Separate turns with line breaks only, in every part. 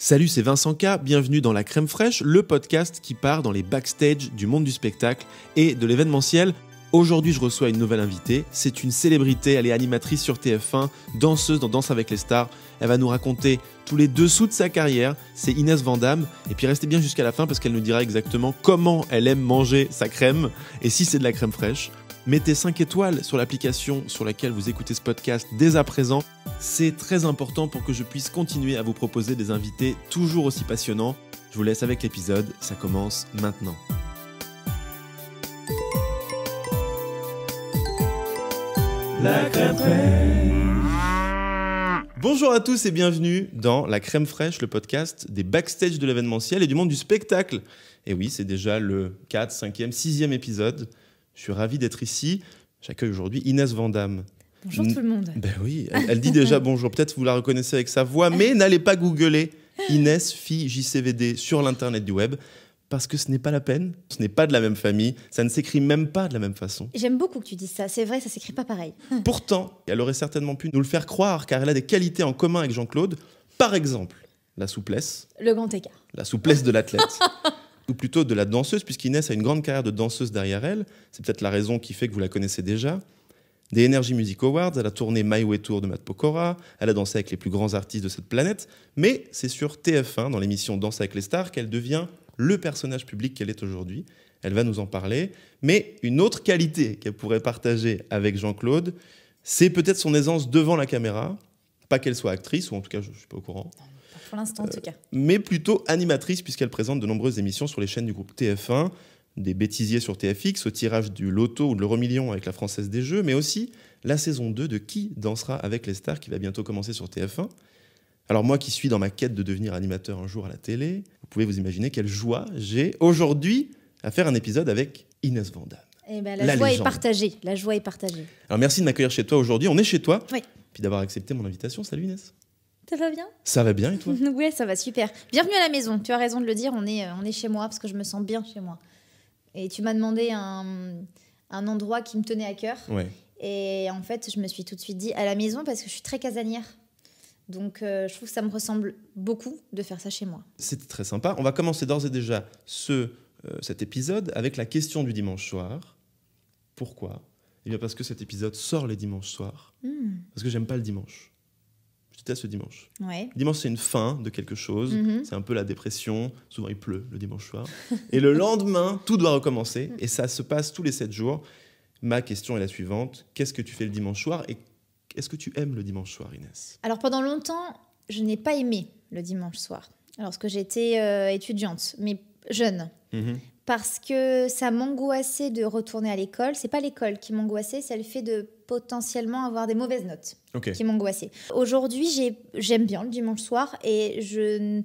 Salut, c'est Vincent K, bienvenue dans La Crème Fraîche, le podcast qui part dans les backstage du monde du spectacle et de l'événementiel. Aujourd'hui, je reçois une nouvelle invitée. C'est une célébrité, elle est animatrice sur TF1, danseuse dans Danse avec les stars. Elle va nous raconter tous les dessous de sa carrière. C'est Inès Vandamme. Et puis restez bien jusqu'à la fin parce qu'elle nous dira exactement comment elle aime manger sa crème et si c'est de la crème fraîche. Mettez 5 étoiles sur l'application sur laquelle vous écoutez ce podcast dès à présent. C'est très important pour que je puisse continuer à vous proposer des invités toujours aussi passionnants. Je vous laisse avec l'épisode, ça commence maintenant. La crème fraîche. Bonjour à tous et bienvenue dans La crème fraîche, le podcast des backstage de l'événementiel et du monde du spectacle. Et oui, c'est déjà le 4, 5e, 6e épisode. Je suis ravi d'être ici. J'accueille aujourd'hui Inès Vandamme. Bonjour tout le monde. Ben oui, elle, dit déjà bonjour. Peut-être vous la reconnaissez avec sa voix, mais n'allez pas googler Inès, fille JCVD sur l'internet du web parce que ce n'est pas la peine, ce n'est pas de la même famille, ça ne s'écrit même pas de la même façon.
J'aime beaucoup que tu dises ça, c'est vrai, ça s'écrit pas pareil.
Pourtant, elle aurait certainement pu nous le faire croire, car elle a des qualités en commun avec Jean-Claude, par exemple la souplesse. Le grand écart. La souplesse de l'athlète. ou plutôt de la danseuse, puisqu'Inès a une grande carrière de danseuse derrière elle. C'est peut-être la raison qui fait que vous la connaissez déjà. Des Energy Music Awards, elle a tourné My Way Tour de Matt Pokora, elle a dansé avec les plus grands artistes de cette planète, mais c'est sur TF1, dans l'émission Danse avec les stars, qu'elle devient le personnage public qu'elle est aujourd'hui. Elle va nous en parler. Mais une autre qualité qu'elle pourrait partager avec Jean-Claude, c'est peut-être son aisance devant la caméra. Pas qu'elle soit actrice, ou en tout cas, je ne suis pas au courant.
Pour l'instant, en tout cas. Euh,
mais plutôt animatrice, puisqu'elle présente de nombreuses émissions sur les chaînes du groupe TF1, des bêtisiers sur TFX, au tirage du loto ou de l'euromillion avec la Française des Jeux, mais aussi la saison 2 de Qui dansera avec les stars qui va bientôt commencer sur TF1. Alors moi qui suis dans ma quête de devenir animateur un jour à la télé, vous pouvez vous imaginer quelle joie j'ai aujourd'hui à faire un épisode avec Inès Vanda.
Eh ben, la, joie est partagée. La joie est partagée.
Alors merci de m'accueillir chez toi aujourd'hui. On est chez toi. Oui. Puis d'avoir accepté mon invitation. Salut Inès. Ça va bien Ça va bien et toi
Oui, ça va super. Bienvenue à la maison. Tu as raison de le dire, on est, euh, on est chez moi parce que je me sens bien chez moi. Et tu m'as demandé un, un, endroit qui me tenait à cœur. Et en fait, je me suis tout de suite dit à la maison parce que je suis très casanière. Donc euh, je trouve que ça me ressemble beaucoup de faire ça chez moi.
C'était très sympa. On va commencer d'ores et déjà ce, euh, cet épisode avec la question du dimanche soir. Pourquoi Eh bien parce que cet épisode sort les dimanches soirs. Hmm. Parce que j'aime pas le dimanche. Tu à ce dimanche. Ouais. Dimanche, c'est une fin de quelque chose. Mhm. C'est un peu la dépression. Souvent, il pleut le dimanche soir. et le lendemain, tout doit recommencer. Et ça se passe tous les sept jours. Ma question est la suivante. Qu'est-ce que tu fais le dimanche soir Et est-ce que tu aimes le dimanche soir, Inès
Alors, pendant longtemps, je n'ai pas aimé le dimanche soir. Lorsque j'étais euh, étudiante, mais jeune. Mhm. Parce que ça m'angoissait de retourner à l'école. C'est pas l'école qui m'angoissait, c'est le fait de potentiellement avoir des mauvaises notes qui m'angoissaient. Aujourd'hui, j'aime bien le dimanche soir et je.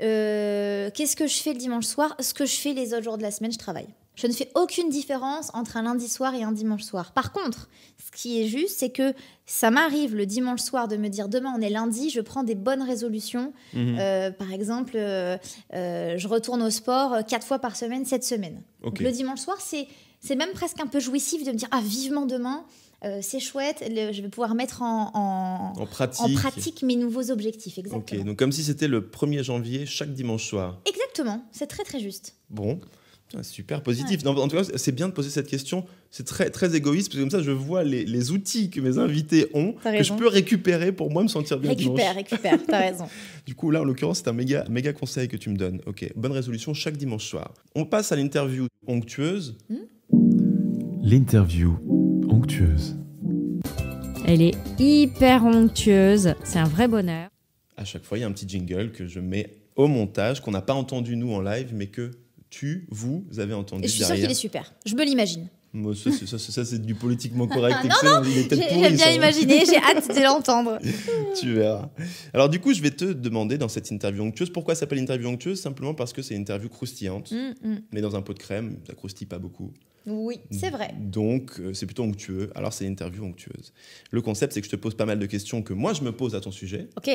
Euh, qu'est-ce que je fais le dimanche soir Ce que je fais les autres jours de la semaine, je travaille. Je ne fais aucune différence entre un lundi soir et un dimanche soir. Par contre, ce qui est juste, c'est que ça m'arrive le dimanche soir de me dire demain on est lundi, je prends des bonnes résolutions. Mhm. Euh, par exemple, euh, je retourne au sport quatre fois par semaine cette semaine. le dimanche soir, c'est même presque un peu jouissif de me dire ah vivement demain. Euh, c'est chouette, je vais pouvoir mettre en, pratique. mes nouveaux objectifs. Exactement.
donc comme si c'était le 1er janvier chaque dimanche soir.
Exactement, c'est très très juste.
Bon. Ah, super positif. En tout cas, c'est bien de poser cette question. C'est très, très égoïste, parce que comme ça, je vois les, outils que mes invités ont, que je peux récupérer pour moi me sentir bien. Récupère,
récupère, t'as raison.
du coup, là, en l'occurrence, c'est un méga, méga conseil que tu me donnes. Ok, bonne résolution chaque dimanche soir. On passe à l'interview onctueuse. Hmm l'interview onctueuse.
Elle est hyper onctueuse, c'est un vrai bonheur.
À chaque fois, il y a un petit jingle que je mets au montage, qu'on n'a pas entendu nous en live, mais que tu, vous, avez entendu. Et je suis sûre qu'il est
super, je me l'imagine.
ça, c'est, du politiquement correct. non, non, j'ai bien hein. imaginé, j'ai hâte
de l'entendre.
tu verras. Alors, du coup, je vais te demander dans cette interview onctueuse, pourquoi ça s'appelle interview onctueuse Simplement parce que c'est une interview croustillante, mm, mm. mais dans un pot de crème, ça croustille pas beaucoup.
Oui, c'est vrai.
Donc, euh, c'est plutôt onctueux. Alors, c'est une interview onctueuse. Le concept, c'est que je te pose pas mal de questions que moi, je me pose à ton sujet. OK.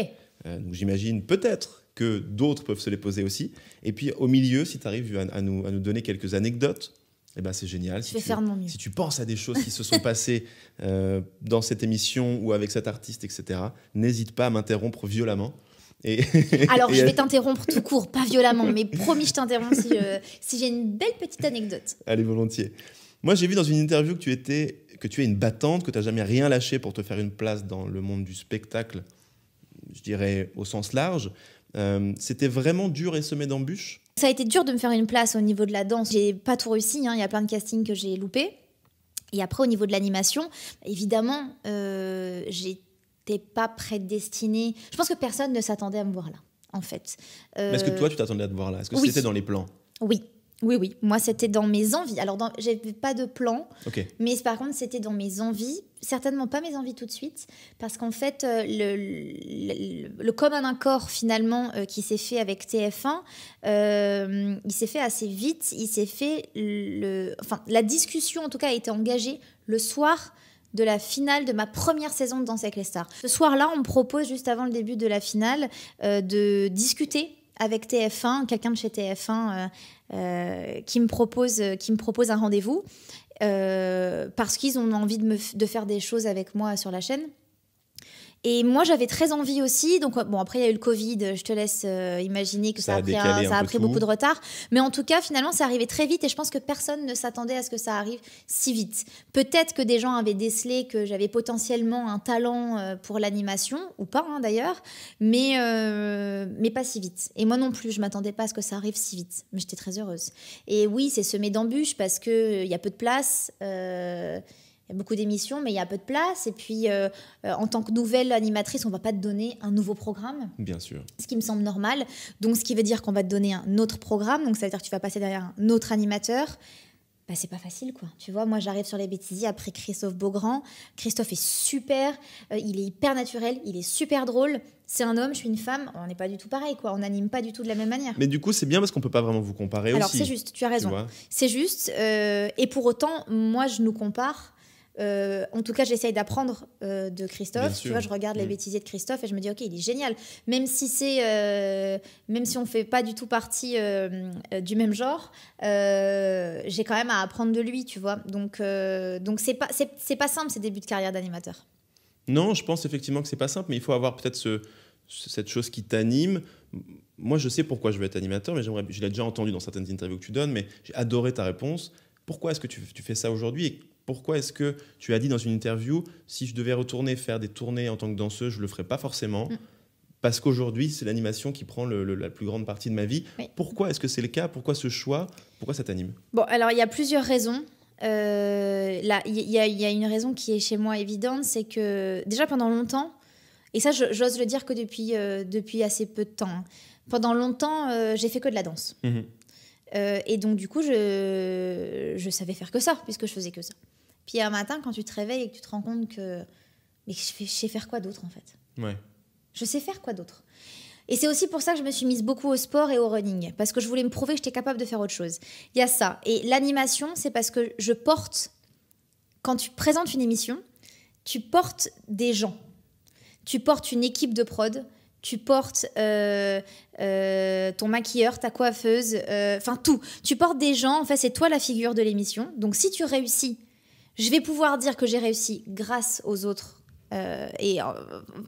Euh, donc, j'imagine peut-être que d'autres peuvent se les poser aussi. Et puis, au milieu, si tu arrives à, nous, à nous donner quelques anecdotes eh ben, c'est génial. Je si, vais tu, mon mieux. si tu penses à des choses qui se sont passées euh, dans cette émission ou avec cet artiste, etc., n'hésite pas à m'interrompre violemment. Alors, je vais
t'interrompre tout court, pas violemment, mais promis, je t'interromps euh, si, j'ai une belle petite anecdote.
Allez, volontiers. Moi, j'ai vu dans une interview que tu étais, que tu es une battante, que tu n'as jamais rien lâché pour te faire une place dans le monde du spectacle, je dirais au sens large. Euh, c'était vraiment dur et semé d'embûches
Ça a été dur de me faire une place au niveau de la danse. J'ai pas tout réussi, hein. il y a plein de castings que j'ai loupés. Et après, au niveau de l'animation, évidemment, euh, j'ai t'es pas prédestiné. Je pense que personne ne s'attendait à me voir là, en fait. Mais Est-ce que euh, toi, tu
t'attendais à te voir là Est-ce que c'était dans les plans
Oui. Oui, oui. Moi, c'était dans mes envies. Alors, dans... j'avais pas de plan. Mais par contre, c'était dans mes envies. Certainement pas mes envies tout de suite. Parce qu'en fait, euh, le, le, commun accord, finalement, euh, qui s'est fait avec TF1, il s'est fait assez vite. Il s'est fait. Le... Enfin, la discussion, en tout cas, a été engagée le soir de la finale de ma première saison de Danse avec les stars. Ce soir-là, on me propose, juste avant le début de la finale, euh, de discuter avec TF1, quelqu'un de chez TF1 euh, euh, qui, me propose, qui me propose un rendez-vous, parce qu'ils ont envie de, me de faire des choses avec moi sur la chaîne. Et moi, j'avais très envie aussi. Donc, bon, après, il y a eu le Covid. Je te laisse euh, imaginer que ça, a, pris, ça beaucoup de retard. Mais en tout cas, finalement, c'est arrivé très vite. Et je pense que personne ne s'attendait à ce que ça arrive si vite. Peut-être que des gens avaient décelé que j'avais potentiellement un talent euh, pour l'animation, ou pas hein, d'ailleurs, mais, euh, mais pas si vite. Et moi non plus, je m'attendais pas à ce que ça arrive si vite. Mais j'étais très heureuse. Et oui, c'est semé d'embûches parce qu'il y a peu de place. Il y a beaucoup d'émissions, mais il y a peu de place. Et puis, euh, euh, en tant que nouvelle animatrice, on ne va pas te donner un nouveau programme. Bien sûr. Ce qui me semble normal. Donc, ce qui veut dire qu'on va te donner un autre programme. Donc, ça veut dire que tu vas passer derrière un autre animateur. Bah, c'est pas facile, quoi. Tu vois, moi, j'arrive sur les bêtises après Christophe Beaugrand. Christophe est super. Euh, il est hyper naturel. Il est super drôle. C'est un homme, je suis une femme. On n'est pas du tout pareil, quoi. On n'anime pas du tout de la même manière. Mais
du coup, c'est bien parce qu'on peut pas vraiment vous comparer aussi. Alors, c'est juste. Tu as raison.
C'est juste. et pour autant, moi, je nous compare euh, en tout cas, j'essaye d'apprendre euh, de Christophe. Tu vois, je regarde les mm. bêtisiers de Christophe et je me dis, ok, il est génial. Même si c'est, euh, même si on fait pas du tout partie euh, du même genre, j'ai quand même à apprendre de lui, tu vois. Donc, donc c'est pas, c'est, pas simple ces débuts de carrière d'animateur.
Non, je pense effectivement que c'est pas simple, mais il faut avoir peut-être cette chose qui t'anime. Moi, je sais pourquoi je veux être animateur, mais j'aimerais, je l'ai déjà entendu dans certaines interviews que tu donnes, mais j'ai adoré ta réponse. Pourquoi est-ce que tu fais ça aujourd'hui pourquoi est-ce que tu as dit dans une interview, si je devais retourner faire des tournées en tant que danseuse, je le ferais pas forcément mm. Parce qu'aujourd'hui, c'est l'animation qui prend la plus grande partie de ma vie. Pourquoi est-ce que c'est le cas Pourquoi ce choix Pourquoi ça t'anime
Bon, alors il y a plusieurs raisons. Euh, là, il y, a une raison qui est chez moi évidente, c'est que déjà pendant longtemps, et ça j'ose le dire que depuis, euh, depuis assez peu de temps, hein, pendant longtemps, euh, j'ai fait que de la danse. Mhm. Euh, et donc, du coup, je, savais faire que ça, puisque je faisais que ça. Puis un matin, quand tu te réveilles et que tu te rends compte que. Mais je, sais faire quoi d'autre, en fait Ouais. Je sais faire quoi d'autre et c'est aussi pour ça que je me suis mise beaucoup au sport et au running, parce que je voulais me prouver que j'étais capable de faire autre chose. Il y a ça. Et l'animation, c'est parce que je porte, quand tu présentes une émission, tu portes des gens. Tu portes une équipe de prod, tu portes euh, euh, ton maquilleur, ta coiffeuse, euh, enfin tout. Tu portes des gens, en fait, c'est toi la figure de l'émission. Donc si tu réussis, je vais pouvoir dire que j'ai réussi grâce aux autres. et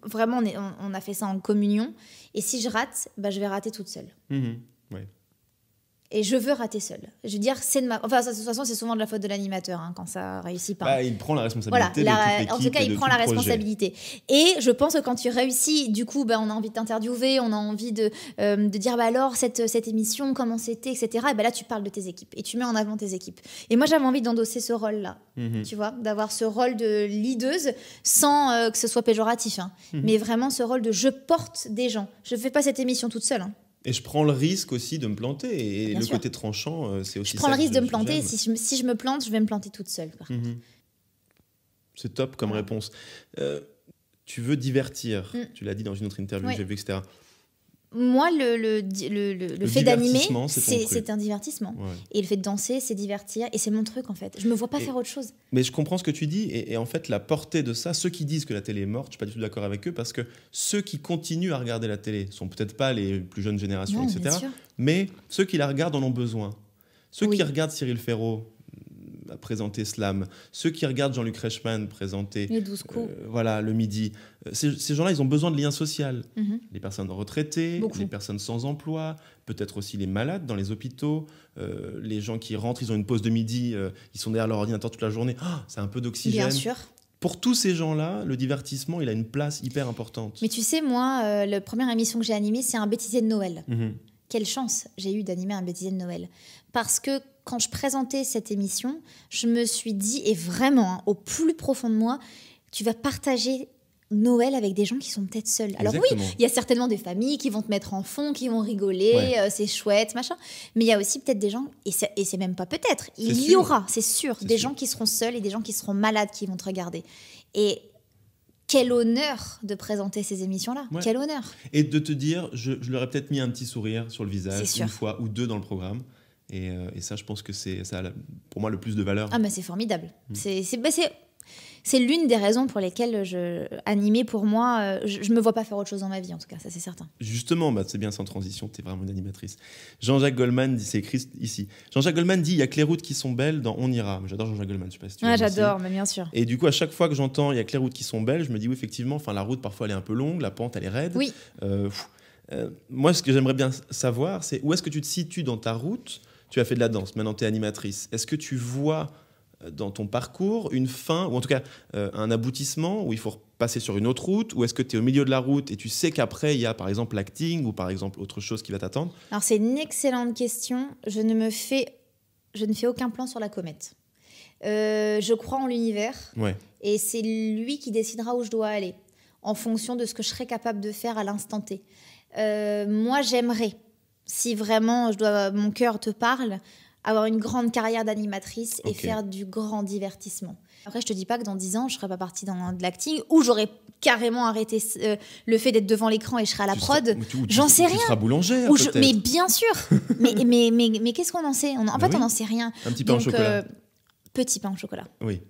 vraiment, on, a fait ça en communion. Et si je rate, bah, je vais rater toute seule. Mhm. Et je veux rater seul. Je veux dire, c'est de ma. Enfin, de toute façon, c'est souvent de la faute de l'animateur hein, quand ça réussit pas. Bah,
il prend la responsabilité. de en tout cas, il prend la responsabilité.
Et je pense que quand tu réussis, du coup, bah, on a envie de t'interviewer, on a envie de, euh, de dire, bah alors, cette, cette émission, comment c'était, etc. Et bah là, tu parles de tes équipes et tu mets en avant tes équipes. Et moi, j'avais envie d'endosser ce rôle-là, mhm. tu vois, d'avoir ce rôle de leaduse sans euh, que ce soit péjoratif, hein. mhm. mais vraiment ce rôle de je porte des gens. Je fais pas cette émission toute seule. Hein.
Et je prends le risque aussi de me planter. Et le côté tranchant, euh, c'est aussi. Je prends le risque de me planter. Si
je, me plante, je vais me planter toute seule.
Mhm. C'est top comme réponse. Euh, tu veux divertir, mm. tu l'as dit dans une autre interview, que j'ai vu, etc
moi, le, le, fait d'animer, c'est un divertissement. Et le fait de danser, c'est divertir. Et c'est mon truc, en fait. Je me vois pas faire autre chose.
Mais je comprends ce que tu dis. Et, en fait, la portée de ça, ceux qui disent que la télé est morte, je suis pas du tout d'accord avec eux, parce que ceux qui continuent à regarder la télé sont peut-être pas les plus jeunes générations, etc. Mais ceux qui la regardent en ont besoin. Ceux qui regardent Cyril Ferraud, à présenté Slam, ceux qui regardent Jean-Luc Reichmann présenter euh, voilà, le midi, euh, ces, gens-là, ils ont besoin de liens sociaux. Mhm. Les personnes retraitées, les personnes sans emploi, peut-être aussi les malades dans les hôpitaux, euh, les gens qui rentrent, ils ont une pause de midi, ils sont derrière leur ordinateur toute la journée. Ah, c'est un peu d'oxygène. sûr pour tous ces gens-là, le divertissement, il a une place hyper importante.
Mais tu sais, moi, la première émission que j'ai animée, c'est un bêtisier de Noël. Mhm. Quelle chance j'ai eu d'animer un bêtisier de Noël. Parce que quand je présentais cette émission, je me suis dit, et vraiment, hein, au plus profond de moi, tu vas partager Noël avec des gens qui sont peut-être seuls. Alors oui, il y a certainement des familles qui vont te mettre en fond, qui vont rigoler, euh, c'est chouette, machin. Mais il y a aussi peut-être des gens, et c'est même pas peut-être, il y aura, c'est sûr, des gens qui seront seuls et des gens qui seront malades qui vont te regarder. Et quel honneur de présenter ces émissions-là. Quel honneur.
Et de te dire, je, je leur ai peut-être mis un petit sourire sur le visage une fois ou deux dans le programme. Euh, et, ça, je pense que c'est ça a pour moi le plus de valeur. Ah,
mais bah, c'est formidable. Mm. Bah, c'est l'une des raisons pour lesquelles je, animer, pour moi, euh, je, ne me vois pas faire autre chose dans ma vie, en tout cas, ça c'est certain.
Justement, bah, c'est bien sans transition, tu es vraiment une animatrice. Jean-Jacques Goldman dit, c'est écrit ici. Jean-Jacques Goldman dit, il y a que les routes qui sont belles dans On ira. J'adore Jean-Jacques Goldman, je sais pas si tu ah, j'adore, mais bien sûr. Et du coup, à chaque fois que j'entends, il y a que les routes qui sont belles, je me dis, oui, effectivement, enfin, la route parfois elle est un peu longue, la pente elle est raide. Oui. Euh, moi, ce que j'aimerais bien savoir, c'est où est-ce que tu te situes dans ta route tu as fait de la danse, maintenant tu es animatrice. Est-ce que tu vois euh, dans ton parcours une fin, ou en tout cas euh, un aboutissement où il faut passer sur une autre route, ou est-ce que tu es au milieu de la route et tu sais qu'après, il y a par exemple l'acting ou par exemple autre chose qui va t'attendre
Alors c'est une excellente question. Je ne me fais, je ne fais aucun plan sur la comète. Euh, je crois en l'univers et c'est lui qui décidera où je dois aller en fonction de ce que je serai capable de faire à l'instant T. moi, j'aimerais si vraiment je dois, mon cœur te parle, avoir une grande carrière d'animatrice et faire du grand divertissement. Après, je te dis pas que dans 10 ans, je serai pas partie dans de l'acting ou j'aurais carrément arrêté euh, le fait d'être devant l'écran et je serai à la prod. J'en sais rien. Tu seras boulangère. mais bien sûr. mais mais, mais, qu'est-ce qu'on en sait En fait, on n'en sait rien. Un petit pain au chocolat. Euh, petit pain au chocolat. Oui.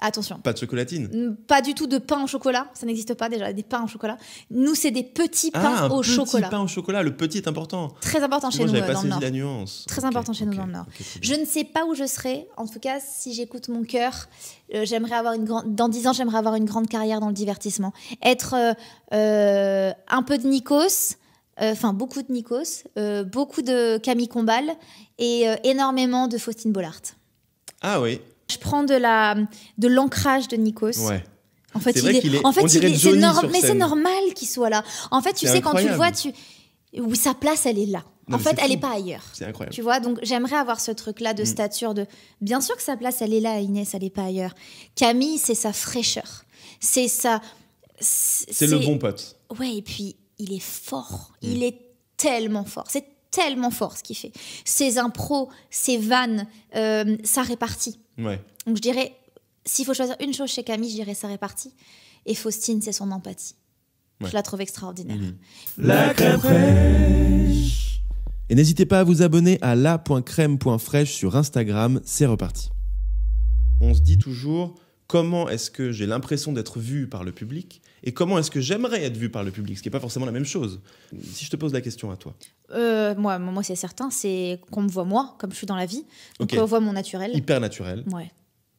Attention. Pas
de chocolatine.
Pas du tout de pain au chocolat. Ça n'existe pas déjà, des pains au chocolat. Nous, c'est des petits pains ah, au petit chocolat. pain
au chocolat, le petit est important.
Très important chez nous. dans le Nord.
nuance. Très
important chez nous dans le Nord. je ne sais pas où je serai. En tout cas, si j'écoute mon cœur, euh, j'aimerais avoir une grande. Dans 10 ans, j'aimerais avoir une grande carrière dans le divertissement. Être euh, euh, un peu de Nikos enfin beaucoup de Nikos, beaucoup de Camille Combal et énormément de Faustine Bollard. Ah oui, je prends de la de l'ancrage de Nikos. Ouais. En fait, il est, mais c'est normal qu'il soit là. En fait, tu sais quand tu vois, tu sa place, elle est là. en fait, elle n'est pas ailleurs. C'est incroyable. Tu vois, donc j'aimerais avoir ce truc-là de mm. stature. De bien sûr que sa place, elle est là. Inès, elle n'est pas ailleurs. Camille, c'est sa fraîcheur. C'est sa. C'est le bon pote. Ouais, et puis il est fort. Mm. Il est tellement fort. C'est tellement fort ce qu'il fait. Ses impros, ses vannes, euh, sa répartie. Donc je dirais, s'il faut choisir une chose chez Camille, je dirais sa répartie. Et Faustine, c'est son empathie. Je la trouve extraordinaire. Mhm. La crème fraîche.
Et n'hésitez pas à vous abonner à la.crème.fraîche sur Instagram. C'est reparti. On se dit toujours, comment est-ce que j'ai l'impression d'être vu par le public et comment est-ce que j'aimerais être vu par le public, ce qui n'est pas forcément la même chose. Si je te pose la question à toi.
Euh, moi, moi c'est certain, c'est qu'on me voit moi, comme je suis dans la vie, donc on voit mon naturel. Hyper naturel. Ouais.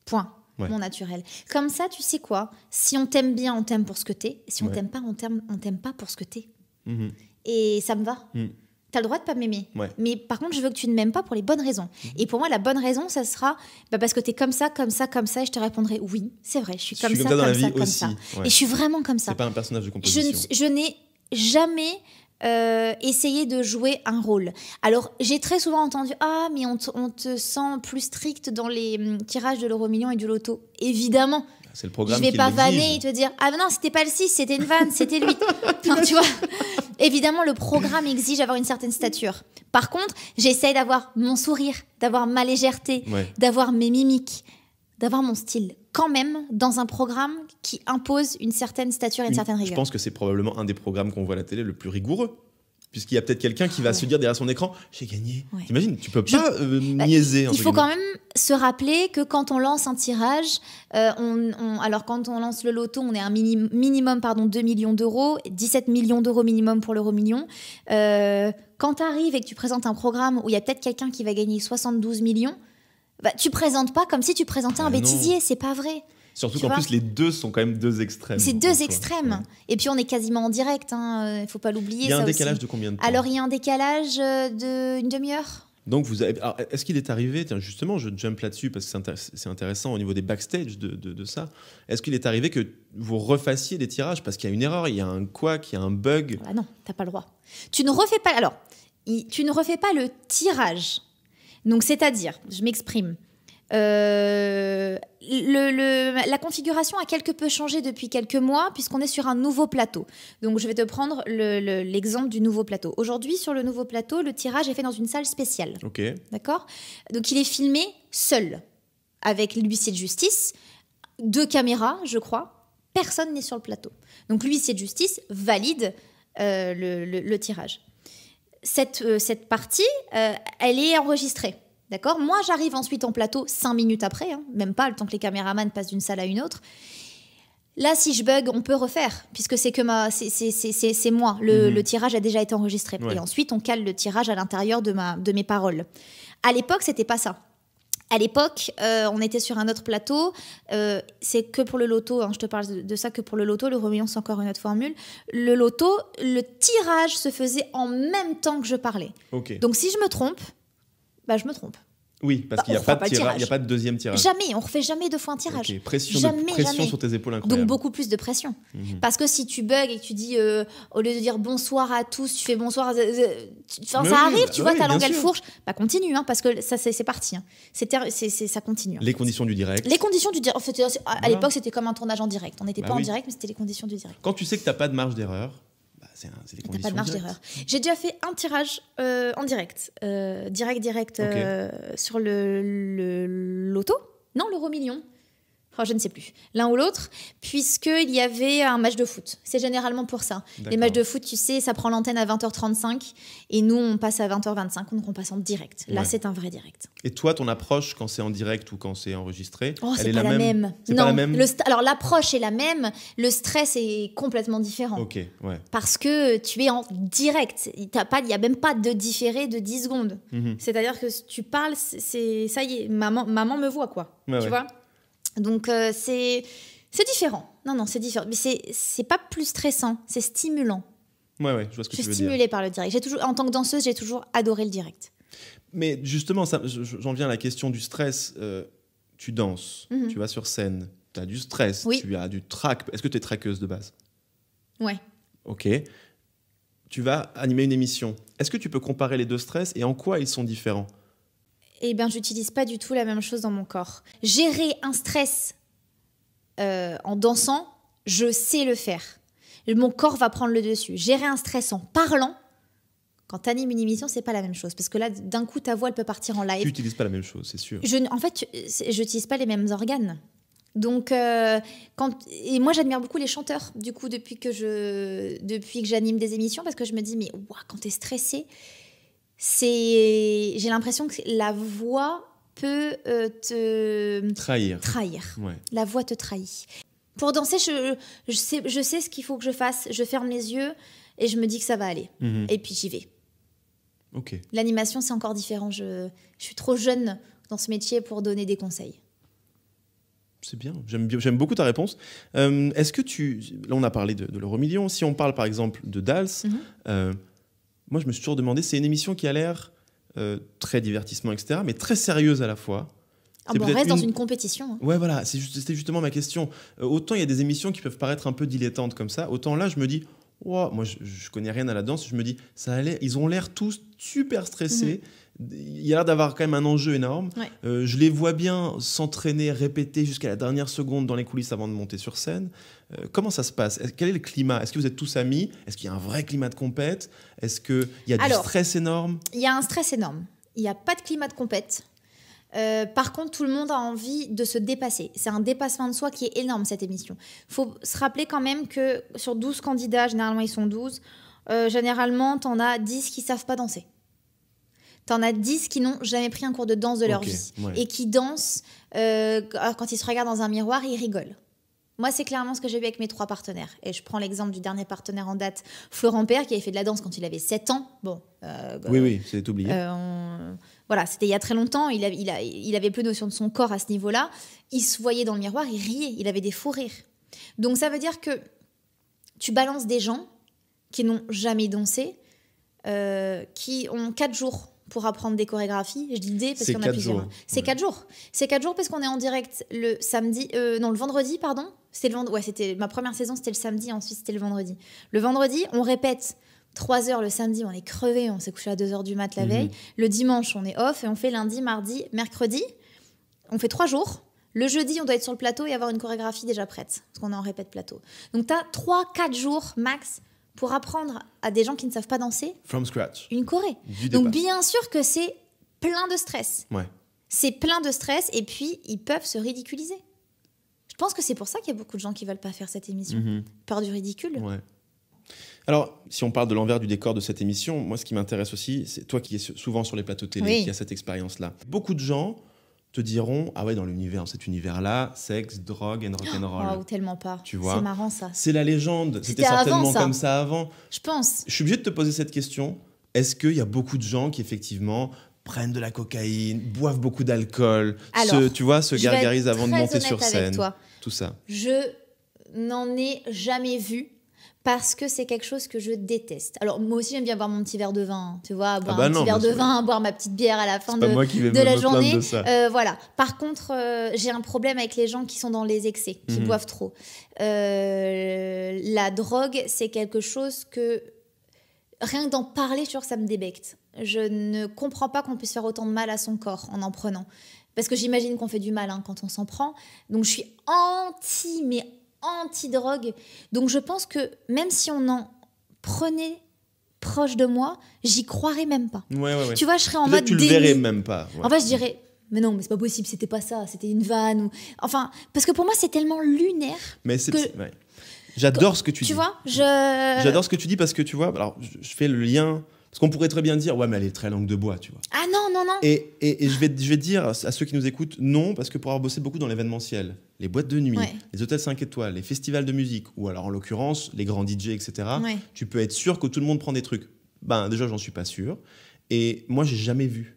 Point. Mon naturel. Comme ça, tu sais quoi Si on t'aime bien, on t'aime pour ce que t'es. Si on t'aime pas, on t'aime, t'aime pas pour ce que t'es. Mhm. Et ça me va. Mm. T'as le droit de pas m'aimer. Mais par contre, je veux que tu ne m'aimes pas pour les bonnes raisons. Mhm. Et pour moi, la bonne raison, ça sera bah, parce que t'es comme ça, comme ça, comme ça, et je te répondrai oui, c'est vrai, je suis comme ça, comme, ça, comme, ça, Et je suis vraiment comme ça. C'est pas un
personnage de composition.
Je, n'ai jamais euh, essayé de jouer un rôle. Alors, j'ai très souvent entendu Ah, mais on, te sent plus strict dans les hum, tirages de l'euro et du loto. Évidemment,
c'est le programme. Je vais pas vanner et
te dire Ah non, c'était pas le 6, c'était une vanne, c'était lui tu vois, évidemment, le programme exige d'avoir une certaine stature. Par contre, j'essaye d'avoir mon sourire, d'avoir ma légèreté, d'avoir mes mimiques, d'avoir mon style quand même dans un programme qui impose une certaine stature et une, une certaine rigueur. Je pense
que c'est probablement un des programmes qu'on voit à la télé le plus rigoureux puisqu'il y a peut-être quelqu'un qui va ah se dire derrière son écran j'ai gagné. T'imagines, tu peux bah, pas euh, bah, niaiser. Il faut quand même
se rappeler que quand on lance un tirage, euh, alors quand on lance le loto, on est un minimum pardon 2 millions d'euros, 17 millions d'euros minimum pour l'euro million. Euh, quand tu arrives et que tu présentes un programme où il y a peut-être quelqu'un qui va gagner 72 millions, bah, tu présentes pas comme si tu présentais un bah bêtisier, c'est pas vrai. Surtout qu'en plus,
les deux sont quand même deux extrêmes. C'est deux extrêmes.
Et puis, on est quasiment en direct. Il hein. ne euh, faut pas l'oublier. Il y a un décalage de
combien de temps Alors,
il y a un décalage euh, d'une demi-heure.
Donc, vous avez... est-ce qu'il est arrivé, justement, je jump là-dessus parce que c'est intéressant au niveau des backstage de, ça. Est-ce qu'il est arrivé que vous refassiez des tirages parce qu'il y a une erreur, il y a un quoi, il y a un bug Ah non,
t'as pas le droit. Tu ne refais pas. Alors, tu ne refais pas le tirage. Donc, c'est-à-dire, je m'exprime. Euh, le, la configuration a quelque peu changé depuis quelques mois puisqu'on est sur un nouveau plateau. Donc je vais te prendre l'exemple du nouveau plateau. Aujourd'hui sur le nouveau plateau, le tirage est fait dans une salle spéciale. Ok. D'accord Donc il est filmé seul avec l'huissier de justice, deux caméras je crois. Personne n'est sur le plateau. Donc l'huissier de justice valide euh, le, tirage. Cette, euh, cette partie, elle est enregistrée. D'accord Moi, j'arrive ensuite en plateau cinq minutes après, hein, même pas le temps que les caméramans passent d'une salle à une autre. Là, si je bug, on peut refaire, puisque c'est que ma, c'est moi. Le, mhm. le, tirage a déjà été enregistré. Et ensuite, on cale le tirage à l'intérieur de, de mes paroles. À l'époque, c'était pas ça. À l'époque, euh, on était sur un autre plateau. Euh, c'est que pour le loto. Hein, je te parle de, ça que pour le loto. Le remillon, c'est encore une autre formule. Le loto, le tirage se faisait en même temps que je parlais. Donc, si je me trompe, bah, je me trompe.
Oui, parce bah, qu'il n'y a, pas de a pas de deuxième tirage.
Jamais, on refait jamais deux fois un tirage. jamais, pression sur tes épaules Donc beaucoup plus de pression. Mhm. Parce que si tu bugs et que tu dis, euh, au lieu de dire bonsoir à tous, tu fais bonsoir. à... ça arrive, bah tu vois, ta langue elle fourche. Bah continue, hein, parce que ça c'est parti. Hein. C'est ça continue. Les
conditions du direct. Les
conditions du direct. à, l'époque, c'était comme un tournage en direct. On n'était pas en direct, mais c'était les conditions du direct.
Quand tu sais que tu n'as pas de marge d'erreur, c'est des pas de marge d'erreur.
J'ai déjà fait un tirage euh, en direct. Euh, direct, direct euh, sur le, loto. Non, l'euro million je ne sais plus, l'un ou l'autre, puisqu'il y avait un match de foot. C'est généralement pour ça. Les matchs de foot, tu sais, ça prend l'antenne à 20h35 et nous, on passe à 20h25, donc on passe en direct. Là, c'est un vrai direct.
Et toi, ton approche quand c'est en direct ou quand c'est enregistré, oh, elle la, même. C'est non, pas la même. Le
alors l'approche est la même, le stress est complètement différent. Ok, ouais. Parce que tu es en direct, il n'y a même pas de différé de 10 secondes. Mhm. C'est-à-dire que tu parles, c'est ça y est, maman, maman me voit quoi. tu vois donc euh, c'est c'est différent. Non, non, c'est différent. Mais c'est pas plus stressant, c'est stimulant.
Ouais, ouais, je vois ce que tu veux dire. Je suis stimulée
par le direct. J'ai toujours, en tant que danseuse, j'ai toujours adoré le direct.
Mais justement, j'en viens à la question du stress. Euh, tu danses, mhm. tu vas sur scène, tu as du stress, tu as du trac. Est-ce que tu es traqueuse de base Ouais. Ok. Tu vas animer une émission. Est-ce que tu peux comparer les deux stress et en quoi ils sont différents
eh ben, j'utilise pas du tout la même chose dans mon corps. Gérer un stress euh, en dansant, je sais le faire. Mon corps va prendre le dessus. Gérer un stress en parlant, quand tu une émission, c'est pas la même chose. Parce que là, d'un coup, ta voix, elle peut partir en live. Tu
n'utilises pas la même chose, c'est sûr.
en fait, je n'utilise pas les mêmes organes. Donc, euh, quand, et moi, j'admire beaucoup les chanteurs, du coup, depuis que, j'anime des émissions, parce que je me dis, mais quand tu es stressé, c'est j'ai l'impression que la voix peut euh, te trahir. Trahir. La voix te trahit. Pour danser, je, sais, je sais ce qu'il faut que je fasse. Je ferme les yeux et je me dis que ça va aller. Mhm. Et puis j'y vais. Ok. L'animation, c'est encore différent. Je, je suis trop jeune dans ce métier pour donner des conseils.
C'est bien, j'aime beaucoup ta réponse. Euh, est-ce que tu. Là, on a parlé de, de l'euro million. Si on parle par exemple de DALS, mhm. euh, moi, je me suis toujours demandé, c'est une émission qui a l'air euh, très divertissement, etc., mais très sérieuse à la fois. Ah bon, on reste dans une
compétition. Hein. Ouais,
voilà, c'était justement ma question. Euh, autant il y a des émissions qui peuvent paraître un peu dilettantes comme ça, autant là, je me dis, wow, moi, je, je, connais rien à la danse, je me dis, ça allait. ils ont l'air tous super stressés. Mhm il y a l'air d'avoir quand même un enjeu énorme. Euh, je les vois bien s'entraîner, répéter jusqu'à la dernière seconde dans les coulisses avant de monter sur scène. Euh, comment ça se passe Quel est le climat Est-ce que vous êtes tous amis Est-ce qu'il y a un vrai climat de compète Est-ce qu'il y a du stress énorme
Il y a un stress énorme. Il n'y a pas de climat de compète. Euh, par contre, tout le monde a envie de se dépasser. C'est un dépassement de soi qui est énorme, cette émission. Il faut se rappeler quand même que sur 12 candidats, généralement ils sont 12, généralement, tu en as 10 qui savent pas danser t'en as 10 qui n'ont jamais pris un cours de danse de leur vie et qui dansent. Euh, quand ils se regardent dans un miroir, ils rigolent. Moi, c'est clairement ce que j'ai vu avec mes trois partenaires. Et je prends l'exemple du dernier partenaire en date, Florent Père, qui avait fait de la danse quand il avait 7 ans. Bon. Euh, oui,
oui, c'est oublié.
Euh, voilà, c'était il y a très longtemps. Il, a, il, a, il avait peu notion de son corps à ce niveau-là. Il se voyait dans le miroir, il riait, il avait des faux rires. Donc, ça veut dire que tu balances des gens qui n'ont jamais dansé, qui ont 4 jours pour apprendre des chorégraphies. Je dis parce qu'on a plusieurs. Hein. C'est quatre jours. C'est quatre jours parce qu'on est en direct le samedi, euh, non le vendredi pardon. C'est le vendredi. ouais, c'était ma première saison, c'était le samedi, ensuite c'était le vendredi. Le vendredi, on répète 3 heures le samedi, on est crevé, on s'est couché à 2 heures du mat la mhm. veille. Le dimanche, on est off et on fait lundi, mardi, mercredi. On fait trois jours. Le jeudi, on doit être sur le plateau et avoir une chorégraphie déjà prête, parce qu'on est en répète plateau. Donc tu as 3 4 jours max pour apprendre à des gens qui ne savent pas danser
From scratch.
une choré. Donc bien sûr que c'est plein de stress. C'est plein de stress et puis ils peuvent se ridiculiser. Je pense que c'est pour ça qu'il y a beaucoup de gens qui veulent pas faire cette émission. Mhm. Peur du ridicule.
Alors, si on parle de l'envers du décor de cette émission, moi ce qui m'intéresse aussi, c'est toi qui es souvent sur les plateaux télé, qui as cette expérience-là. Beaucoup de gens te diront ah ouais dans cet univers là sexe drogue and rock'n'roll ah, oh,
tellement pas tu vois c'est marrant ça
c'est la légende c'était certainement comme ça avant je pense je suis obligé de te poser cette question est-ce qu'il y a beaucoup de gens qui effectivement prennent de la cocaïne boivent beaucoup d'alcool tu vois se gargarisent avant de monter sur scène tout ça
je n'en ai jamais vu parce que c'est quelque chose que je déteste. Alors moi aussi j'aime bien boire mon petit verre de vin, hein, tu vois, boire ah un bah petit verre de vin, boire ma petite bière à la fin de, la journée. Euh, voilà. Par contre, euh, j'ai un problème avec les gens qui sont dans les excès, qui mhm. boivent trop. Euh, la drogue, c'est quelque chose que rien que d'en parler, sur ça me débecte. Je ne comprends pas qu'on puisse faire autant de mal à son corps en en prenant. Parce que j'imagine qu'on fait du mal hein, quand on s'en prend. Donc je suis anti, mais anti-drogue. Donc je pense que même si on en prenait proche de moi, j'y croirais même pas. Tu vois, je serais en mode. Tu le verrais même
pas. En fait, je dirais,
mais non, mais c'est pas possible, c'était pas ça, c'était une vanne. Enfin, parce que pour moi, c'est tellement lunaire.
Mais c'est. J'adore ce que tu, dis. Tu vois,
je. J'adore
ce que tu dis parce que tu vois, alors je fais le lien parce qu'on pourrait très bien dire, ouais, mais elle est très langue de bois, tu vois.
Ah non, non, non. Et,
je, vais, je vais dire à ceux qui nous écoutent, non, parce que pour avoir bossé beaucoup dans l'événementiel, les boîtes de nuit, les hôtels 5 étoiles, les festivals de musique, ou alors en l'occurrence, les grands DJ, etc., tu peux être sûr que tout le monde prend des trucs. Ben, déjà, j'en suis pas sûr. Et moi, j'ai jamais vu.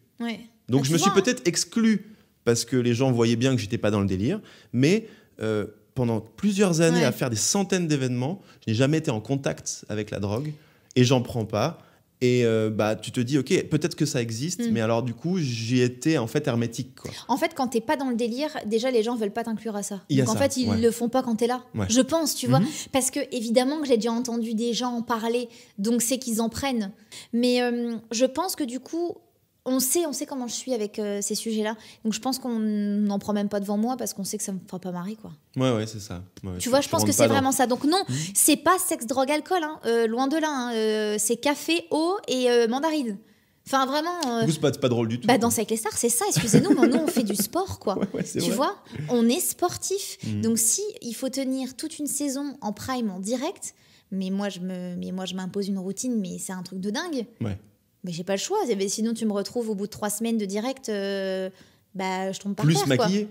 Donc, bah, je me suis peut-être
exclu parce que les gens voyaient bien que j'étais pas dans le délire. Mais. Euh, pendant plusieurs années à faire des centaines d'événements. Je n'ai jamais été en contact avec la drogue et j'en prends pas. Et euh, bah, tu te dis, ok, peut-être que ça existe, mm. mais alors du coup, j'y étais en fait hermétique. Quoi.
En fait, quand t'es pas dans le délire, déjà les gens veulent pas t'inclure à ça. Donc en fait, ils le font pas quand t'es là. Je pense, tu vois. Mm-hmm. Parce que évidemment que j'ai déjà entendu des gens en parler, donc c'est qu'ils en prennent. Mais euh, je pense que du coup, on sait, on sait comment je suis avec euh, ces sujets-là. Donc je pense qu'on n'en prend même pas devant moi parce qu'on sait que ça me fera pas marrer, quoi.
Ouais, ouais, c'est ça. tu vois, je pense que c'est vraiment
ça. Donc non, mmh. c'est pas sexe, drogue, alcool, hein. euh, loin de là. Hein. Euh, c'est café, eau et mandarine. Enfin, vraiment. Euh... pas, drôle du tout. Bah, danser avec les stars, c'est ça, excusez-nous, mais nous, on fait du sport, quoi. tu vois, on est sportif. Mmh. Donc, si il faut tenir toute une saison en prime, en direct, mais moi, je mais moi, je m'impose une routine, mais c'est un truc de dingue. Ouais. Mais j'ai pas le choix. Eh ben, sinon, tu me retrouves au bout de trois semaines de direct, euh, bah, je tombe par Plus terre. Plus maquillée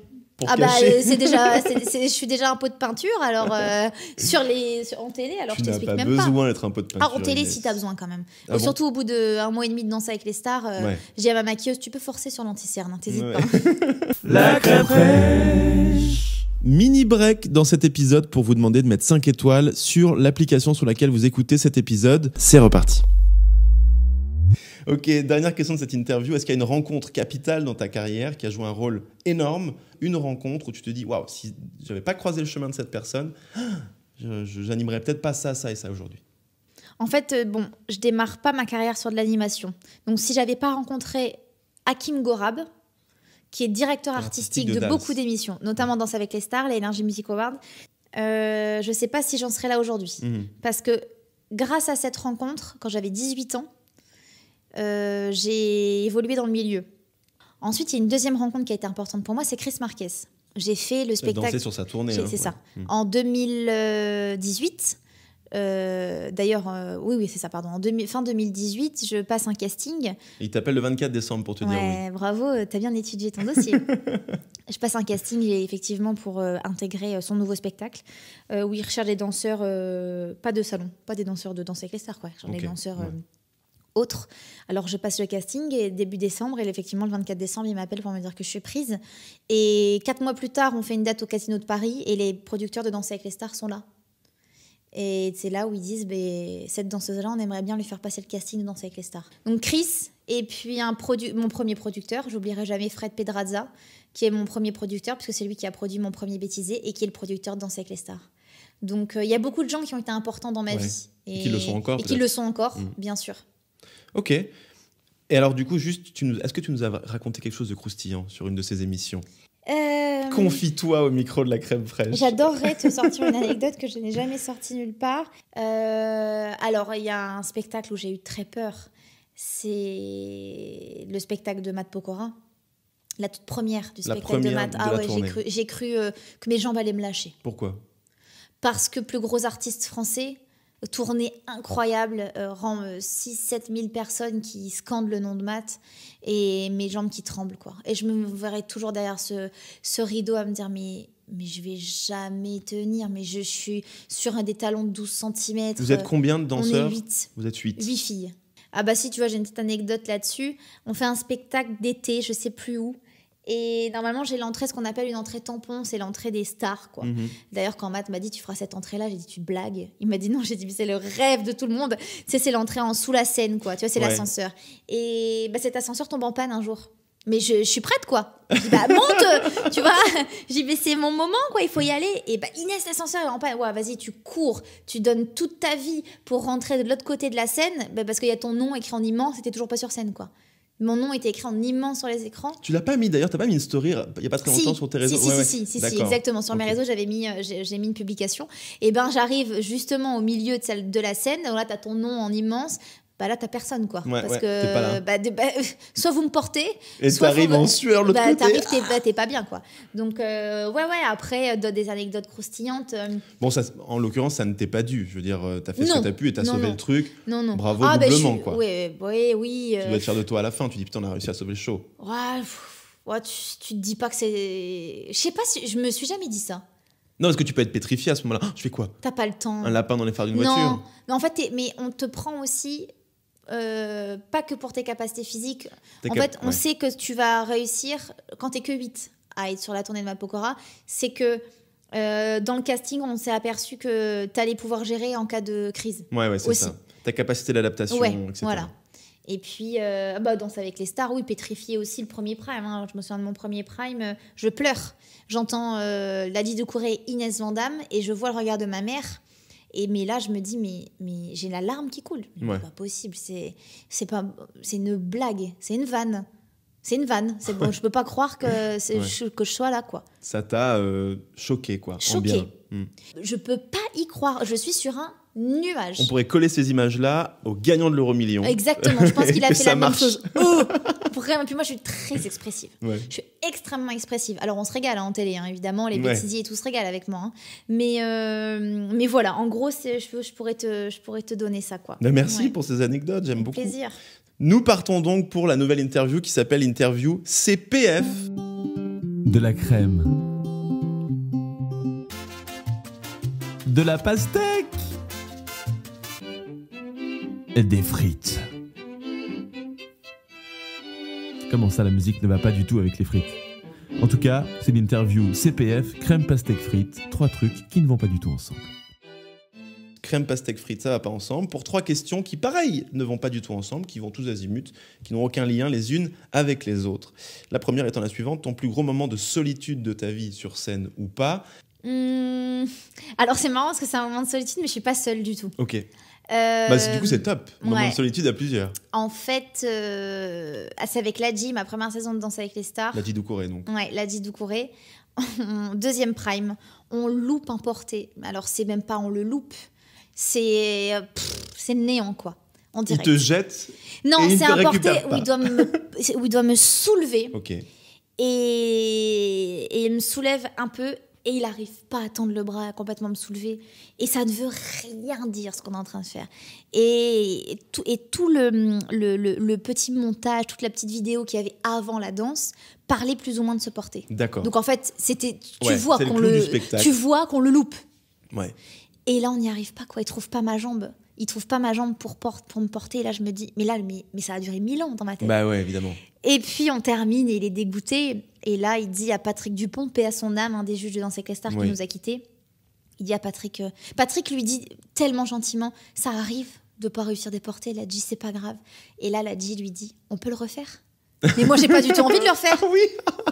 ah bah euh, déjà, je suis déjà un pot de peinture alors euh, sur les en télé alors je t'explique même pas. Tu besoin d'être un pot de peinture. Ah, en télé si si t'as besoin quand même. Ah surtout au bout d'un mois et demi de danser avec les stars, j'ai ma maquilleuse tu peux forcer sur l'anticerne, hein, t'hésites pas. La crème
Mini break dans cet épisode pour vous demander de mettre 5 étoiles sur l'application sur laquelle vous écoutez cet épisode. C'est reparti. Ok, dernière question de cette interview. Est-ce qu'il y a une rencontre capitale dans ta carrière qui a joué un rôle énorme Une rencontre où tu te dis, waouh, si j'avais pas croisé le chemin de cette personne, je n'animerais peut-être pas ça, ça et ça aujourd'hui.
En fait, euh, bon, je démarre pas ma carrière sur de l'animation. Donc, si j'avais pas rencontré Hakim Gorab, qui est directeur artistique, de, beaucoup d'émissions, notamment Danse avec les stars, les Energy Music Awards, euh, je sais pas si j'en serais là aujourd'hui. Mmh. Parce que grâce à cette rencontre, quand j'avais 18 ans, euh, j'ai évolué dans le milieu. Ensuite, il y a une deuxième rencontre qui a été importante pour moi, c'est Chris Marquez. J'ai fait le spectacle. Danser sur sa tournée. c'est hein, ça. Hmm. En 2018, euh, d'ailleurs, euh, oui, oui, c'est ça, pardon. En fin 2018, je passe un casting.
il t'appelle le 24 décembre pour te dire. Oui.
Bravo, t'as bien étudié ton dossier. je passe un casting effectivement pour intégrer son nouveau spectacle où il recherche des danseurs, pas de salon, pas des danseurs de danse avec les quoi. Genre des danseurs autre. Alors je passe le casting début décembre, et effectivement le 24 décembre, il m'appelle pour me dire que je suis prise. Et quatre mois plus tard, on fait une date au Casino de Paris et les producteurs de Danser avec les stars sont là. Et c'est là où ils disent, mais ben, cette danseuse-là, on aimerait bien lui faire passer le casting de Danser avec les stars. Donc Chris, et puis un mon premier producteur, j'oublierai jamais Fred Pedrazza, qui est mon premier producteur, puisque c'est lui qui a produit mon premier bêtisé et qui est le producteur de Danser avec les stars. Donc euh, il y a beaucoup de gens qui ont été importants dans ma vie. Et, qui le sont encore. qui le sont encore, mm. bien sûr.
Ok. Et alors, du coup, juste, est-ce que tu nous as raconté quelque chose de croustillant sur une de ces émissions euh, Confie-toi au micro de la crème fraîche. J'adorerais
te sortir une anecdote que je n'ai jamais sortie nulle part. Euh, alors, il y a un spectacle où j'ai eu très peur. C'est le spectacle de Matt Pokora. La toute première du spectacle de Matt. ah ouais, j'ai cru, euh, que mes jambes allaient me lâcher. Pourquoi Parce que plus gros artiste français, tournée incroyable, euh, rend 6-7 euh, personnes qui scandent le nom de Matt et mes jambes qui tremblent. quoi. Et je me verrai toujours derrière ce, ce rideau à me dire mais, mais je vais jamais tenir, mais je suis sur un des talons de 12 cm. Vous êtes combien de euh, danseurs 8. Vous êtes 8. 8 filles. Ah bah si, tu vois, j'ai une petite anecdote là-dessus. On fait un spectacle d'été, je sais plus où. Et normalement, j'ai l'entrée, ce qu'on appelle une entrée tampon, c'est l'entrée des stars. quoi. Mhm. D'ailleurs, quand Matt m'a dit, tu feras cette entrée-là, j'ai dit, tu blagues. Il m'a dit, non, j'ai dit, c'est le rêve de tout le monde. Tu sais, c'est l'entrée en sous la scène, quoi. Tu vois, c'est l'ascenseur. Et bah, cet ascenseur tombe en panne un jour. Mais je, suis prête, quoi. Je dis, bah, monte, tu vois. J'ai dit, c'est mon moment, quoi, il faut y aller. Et bah, Inès, l'ascenseur est en panne. Ouais, vas-y, tu cours, tu donnes toute ta vie pour rentrer de l'autre côté de la scène, bah, parce qu'il y a ton nom écrit en immense, c'était toujours pas sur scène, quoi. Mon nom était écrit en immense sur les écrans.
Tu l'as pas mis d'ailleurs, tu n'as pas mis une story il n'y a pas très longtemps sur tes réseaux. Si, si, si, si, exactement. Sur mes
réseaux, j'avais mis, euh, j'ai mis une publication. Et ben, j'arrive justement au milieu de, celle, de la scène. Là, tu as ton nom en immense bah là t'as personne quoi parce que bah, bah, soit vous me portez
et t'arrives en sueur le bah, côté bah,
t'es pas bien quoi donc euh, ouais ouais après euh, des anecdotes croustillantes euh.
bon ça en l'occurrence ça ne t'est pas dû je veux dire t'as fait ce que t'as pu et t'as sauvé le truc
non, non. bravo ah, doublement quoi oui oui, oui tu dois te
faire de toi à la fin tu dis putain on a réussi à sauver le show
ouais, ouais tu, te dis pas que c'est je sais pas si... je me suis jamais dit ça
non, parce que tu peux être pétrifié à ce moment-là. Oh, je fais quoi
T'as pas le temps. Un lapin
dans les phares d'une voiture. Non,
mais en fait, mais on te prend aussi euh, pas que pour tes capacités physiques. en fait, on sait que tu vas réussir quand t'es que 8 à être sur la tournée de Mapokora. C'est que euh, dans le casting, on s'est aperçu que t'allais pouvoir gérer en cas de crise. Ouais, ouais, c'est ça.
Ta capacité d'adaptation, ouais, Voilà.
Et puis, euh, bah, avec les stars, oui, pétrifié aussi le premier prime. Hein. Je me souviens de mon premier prime, euh, je pleure. J'entends euh, la vie de Corée Inès Vandamme et je vois le regard de ma mère. Et mais là, je me dis, mais, mais j'ai la larme qui coule. C'est pas possible, c'est, c'est, pas, c'est une blague, c'est une vanne. C'est une vanne, c'est bon, je peux pas croire que, c'est, que je sois là, quoi.
Ça t'a euh, choqué, quoi. Choqué. bien. Hmm.
Je peux pas y croire, je suis sur un nuage. On pourrait
coller ces images-là au gagnant de l'euro million. Exactement, je pense qu'il a fait la marche. même chose.
Oh, puis moi je suis très expressive. Je suis extrêmement expressive. Alors on se régale hein, en télé, hein, évidemment, les ouais. bêtisiers et tout se régalent avec moi. Hein. Mais, euh, mais voilà, en gros, je, je, pourrais te, je pourrais te donner ça. quoi. Ben, merci
pour ces anecdotes, j'aime beaucoup. Plaisir. Nous partons donc pour la nouvelle interview qui s'appelle Interview CPF. De la crème. De la pastèque et des frites. Comment ça, la musique ne va pas du tout avec les frites En tout cas, c'est une interview CPF, crème pastèque frites, trois trucs qui ne vont pas du tout ensemble. Crème pastèque frites, ça va pas ensemble, pour trois questions qui, pareil, ne vont pas du tout ensemble, qui vont tous azimuts, qui n'ont aucun lien les unes avec les autres. La première étant la suivante, ton plus gros moment de solitude de ta vie sur scène ou pas,
mmh. Alors c'est marrant parce que c'est un moment de solitude, mais je suis pas seule du tout. Ok. Euh, bah, du coup, c'est top. Moment de solitude à plusieurs. En fait, euh, c'est avec Ladji, ma première saison de Danse avec les stars. Ladji Doucouré, donc. Ouais, Doucouré. Deuxième prime. On loupe un porté. Alors, c'est même pas on le loupe. C'est euh, c'est néant, quoi. En direct. Il te jette. Non, c'est un porté où il, doit me, où il doit me soulever. Ok. Et, et il me soulève un peu et il n'arrive pas à tendre le bras, à complètement me soulever. Et ça ne veut rien dire ce qu'on est en train de faire. Et tout, le, petit montage, toute la petite vidéo qu'il y avait avant la danse parlait plus ou moins de se porter. D'accord. Donc en fait, c'était tu, vois qu'on le, tu vois qu'on le loupe. Ouais. Et là, on n'y arrive pas, quoi. Il trouve pas ma jambe il trouve pas ma jambe pour, me porter. Et là, je me dis, mais là, mais, ça a duré mille ans dans ma tête. Bah ouais, évidemment. Et puis, on termine et il est dégoûté. Et là, il dit à Patrick Dupont, paix à son âme, un des juges de danse ces stars qui nous a quittés. Il dit à Patrick. Euh, Patrick lui dit tellement gentiment, ça arrive de pas réussir des portées. La dit c'est pas grave. Et là, la G lui dit, on peut le refaire. Mais moi, j'ai pas du tout envie de le refaire. Ah oui.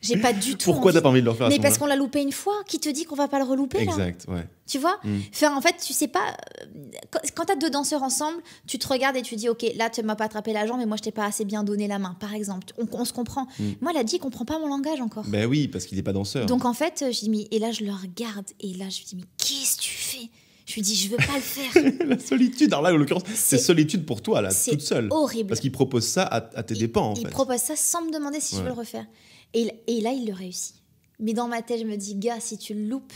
J'ai pas du tout. Pourquoi t'as pas envie de le refaire Mais parce qu'on l'a loupé une fois. Qui te dit qu'on va pas le relouper hein Exact, ouais. Tu vois mm. en fait, tu sais pas. Euh, quand t'as deux danseurs ensemble, tu te regardes et tu dis, ok, là tu m'as pas attrapé la jambe, mais moi je t'ai pas assez bien donné la main, par exemple. On, se comprend. Mm. Moi Moi, a dit, qu'il comprend pas mon langage encore. Ben oui,
parce qu'il est pas danseur. Donc en
fait, je dis, et là je le regarde et là je dis, mais qu'est-ce que tu fais je lui dis, je veux pas le faire.
la solitude, alors là, en l'occurrence, c'est solitude pour toi, là, toute seule. horrible. Parce qu'il propose ça à, tes dépens, en il fait. Il propose
ça sans me demander si je veux le refaire. Et, là, il le réussit. Mais dans ma tête, je me dis, gars, si tu le loupes,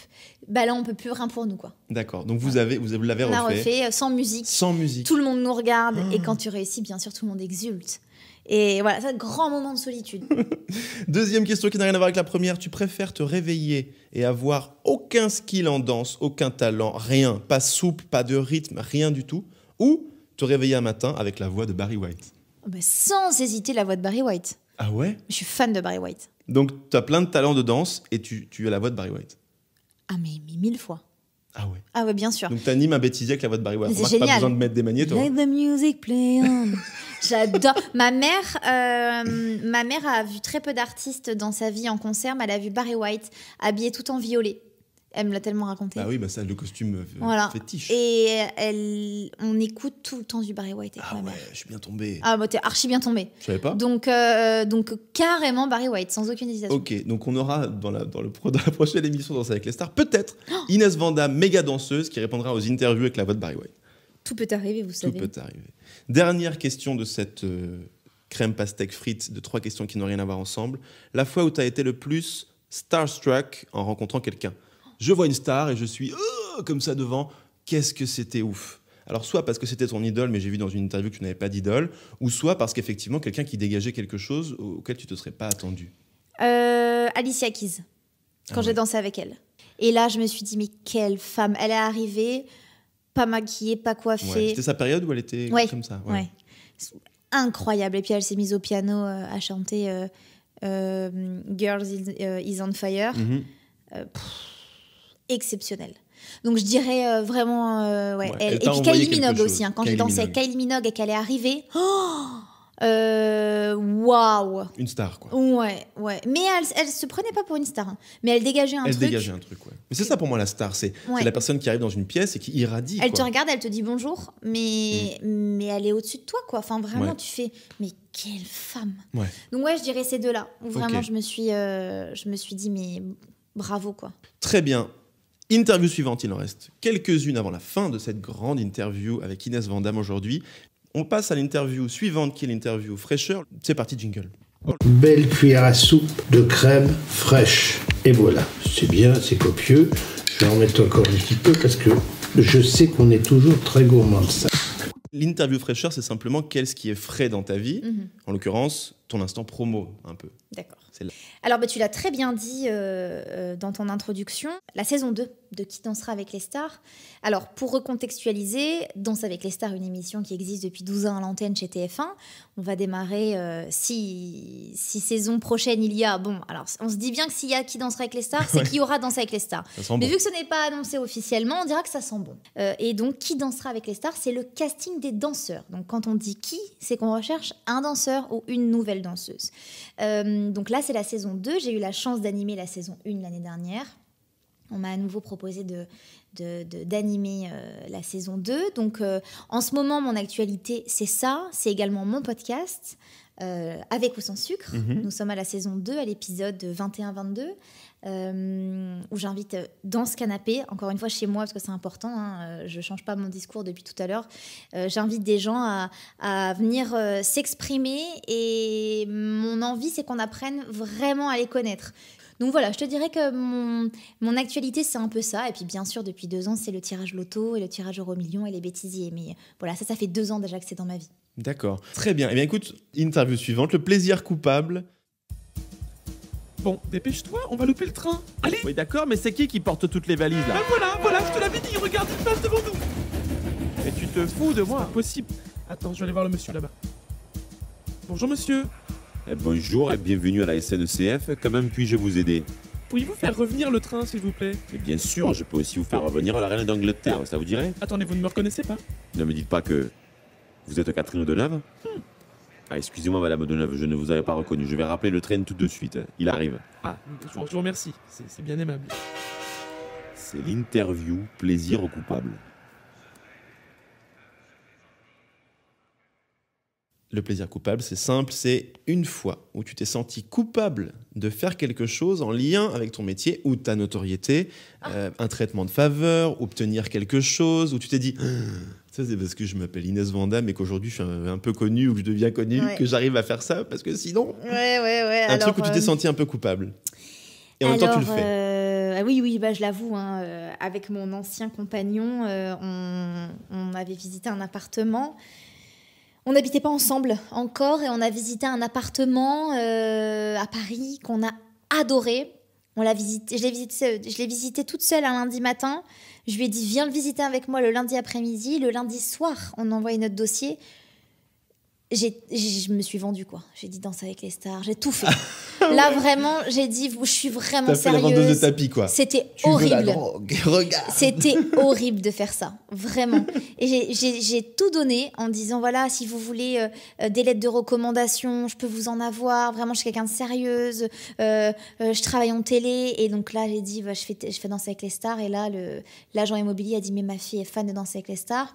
bah là, on peut plus rien pour nous, quoi.
D'accord. Donc vous avez, vous l'avez refait. On refait euh,
sans musique. Sans musique. Tout le monde nous regarde. Et ah. quand tu réussis, bien sûr, tout le monde exulte. Et voilà, ça, un grand moment de solitude.
Deuxième question qui n'a rien à voir avec la première. Tu préfères te réveiller et avoir aucun skill en danse, aucun talent, rien, pas soupe pas de rythme, rien du tout, ou te réveiller un matin avec la voix de Barry White
oh, Sans hésiter, la voix de Barry White. Ah ouais Je suis fan de Barry White.
Donc, tu as plein de talents de danse et tu, as la voix de Barry White.
Ah, mais, mille fois. Ah ouais. Ah ouais, bien sûr. Donc
animes un bêtisier avec la voix de Barry White. C'est génial. Pas besoin de mettre des manières. toi. Hein.
Let the music play J'adore. ma mère, euh, ma mère a vu très peu d'artistes dans sa vie en concert, mais elle a vu Barry White habillé tout en violet. Elle me l'a tellement raconté. Ah oui,
bah ça, le costume euh, voilà. fétiche.
Et elle, on écoute tout le temps du Barry White. ah ouais, je suis bien tombée. Ah bah t'es archi bien tombé Je savais pas. Donc, euh, donc carrément Barry White, sans aucune hésitation.
Ok, donc on aura dans la, dans le, dans la prochaine émission Danse avec les stars, peut-être oh Inès Vanda, méga danseuse, qui répondra aux interviews avec la voix de Barry White.
Tout peut arriver, vous savez. Tout peut
arriver. Dernière question de cette euh, crème pastèque frites de trois questions qui n'ont rien à voir ensemble. La fois où tu as été le plus starstruck en rencontrant quelqu'un je vois une star et je suis oh, comme ça devant. Qu'est-ce que c'était ouf alors soit parce que c'était ton idole, mais j'ai vu dans une interview que tu n'avais pas d'idole, ou soit parce qu'effectivement quelqu'un qui dégageait quelque chose auquel tu te serais pas attendu.
Euh, Alicia Keys, quand ah j'ai dansé avec elle. Et là, je me suis dit mais quelle femme Elle est arrivée, pas maquillée, pas coiffée. c'était sa période où elle était comme ça. Incroyable. Et puis elle s'est mise au piano euh, à chanter euh, Girls is, on Fire. Mm exceptionnelle. Donc je dirais euh, vraiment euh, ouais, Et puis Kylie Minogue aussi. Hein. quand je dansais avec Kylie Minogue et qu'elle est arrivée, oh, euh, waouh Une star quoi. Ouais, ouais. Mais elle, elle se prenait pas pour une star, hein. mais elle dégageait un truc. Elle dégageait
un truc, ouais. Mais c'est ça pour moi la star, c'est la personne qui arrive dans une pièce et qui irradie. Elle te
regarde, elle te dit bonjour, mais mm. mais elle est au-dessus de toi quoi. Enfin vraiment, tu fais mais quelle femme. Ouais. Donc ouais, je dirais ces deux-là. Vraiment, je me suis je me suis dit mais bravo quoi.
Très bien. Interview suivante, il en reste quelques-unes avant la fin de cette grande interview avec Inès Vandamme aujourd'hui. On passe à l'interview suivante qui est l'interview fraîcheur. C'est parti, jingle. Belle cuillère à soupe de crème fraîche. Et voilà, c'est bien, c'est copieux. Je vais en mettre encore un petit peu parce que je sais qu'on est toujours très gourmand de ça. L'interview fraîcheur, c'est simplement qu'est-ce qui est frais dans ta vie, mhm. en l'occurrence ton instant promo un peu. D'accord. C'est là.
Alors, bah, tu l'as très bien dit euh, euh, dans ton introduction, la saison 2 de Qui dansera avec les stars. Alors, pour recontextualiser, Danse avec les stars, une émission qui existe depuis 12 ans à l'antenne chez TF1. On va démarrer euh, si, saison prochaine il y a. Bon, alors, on se dit bien que s'il y a Qui dansera avec les stars, c'est Qui aura Danse avec les stars. Mais vu que ce n'est pas annoncé officiellement, on dira que ça sent bon. et donc, Qui dansera avec les stars, c'est le casting des danseurs. Donc, quand on dit qui, c'est qu'on recherche un danseur ou une nouvelle danseuse. donc là, c'est la saison 2. J'ai eu la chance d'animer la saison 1 l'année dernière. On m'a à nouveau proposé d'animer euh, la saison 2. Donc euh, en ce moment, mon actualité, c'est ça. C'est également mon podcast euh, avec ou sans sucre. Mhm. Nous sommes à la saison 2, à l'épisode 21-22. Euh, où j'invite euh, dans ce canapé, encore une fois chez moi, parce que c'est important, hein, euh, je ne change pas mon discours depuis tout à l'heure, j'invite des gens à, venir s'exprimer et mon envie, c'est qu'on apprenne vraiment à les connaître. Donc voilà, je te dirais que mon, mon actualité, c'est un peu ça. Et puis bien sûr, depuis deux ans, c'est le tirage loto et le tirage euro million et les bêtisiers. Mais voilà, ça, ça fait deux ans déjà que c'est dans ma vie.
D'accord. Très bien. Eh bien écoute, interview suivante, le plaisir coupable
Bon, dépêche-toi,
on va louper le train. Allez Oui, d'accord, mais c'est qui qui porte toutes les valises là ben voilà, voilà, je te l'avais dit, regarde, il passe devant nous Mais tu te fous de moi Impossible Attends, je vais aller voir le monsieur là-bas. Bonjour monsieur eh, Bonjour et bienvenue à la SNCF, e quand même puis-je vous aider Pourriez-vous faire revenir le train, s'il vous plaît Et bien sûr, je peux aussi vous faire revenir à la reine d'Angleterre, ça vous dirait Attendez, vous ne me reconnaissez pas Ne me dites pas que vous êtes Catherine de hmm. Ah, excusez-moi, Madame Deneuve, je ne vous avais pas reconnu. Je vais rappeler le train tout de suite. Il arrive. Ah, je vous C'est bien aimable. C'est l'interview plaisir au coupable. Le plaisir coupable, c'est simple, c'est une fois où tu t'es senti coupable de faire quelque chose en lien avec ton métier ou ta notoriété, ah. euh, un traitement de faveur, obtenir quelque chose, où tu t'es dit ça, c'est parce que je m'appelle Inès Vanda, mais qu'aujourd'hui je suis un, peu connu ou que je deviens connu que j'arrive à faire ça parce que sinon.
Ouais, ouais, ouais. Un truc où tu t'es euh, senti
un peu coupable. Et en même temps, tu le fais.
Euh, ah oui, oui, bah, je l'avoue. Hein, euh, avec mon ancien compagnon, on, on, avait visité un appartement. On n'habitait pas ensemble encore et on a visité un appartement à Paris qu'on a adoré on l'a visité, je l'ai visité, euh, je l'ai visité toute seule un lundi matin. Je lui ai dit viens le visiter avec moi le lundi après-midi, le lundi soir on envoie notre dossier je me suis vendue quoi. J'ai dit danse avec les stars, j'ai tout fait. Ah là vraiment, j'ai dit je suis vraiment sérieuse. de tapis quoi. C'était horrible. C'était horrible de faire ça, vraiment. Et j'ai tout donné en disant voilà si vous voulez euh, euh, des lettres de recommandation, je peux vous en avoir. Vraiment, je suis quelqu'un de sérieuse. Euh, je travaille en télé et donc là j'ai dit bah, je fais je fais danse avec les stars et là l'agent immobilier a dit mais ma fille est fan de danse avec les stars.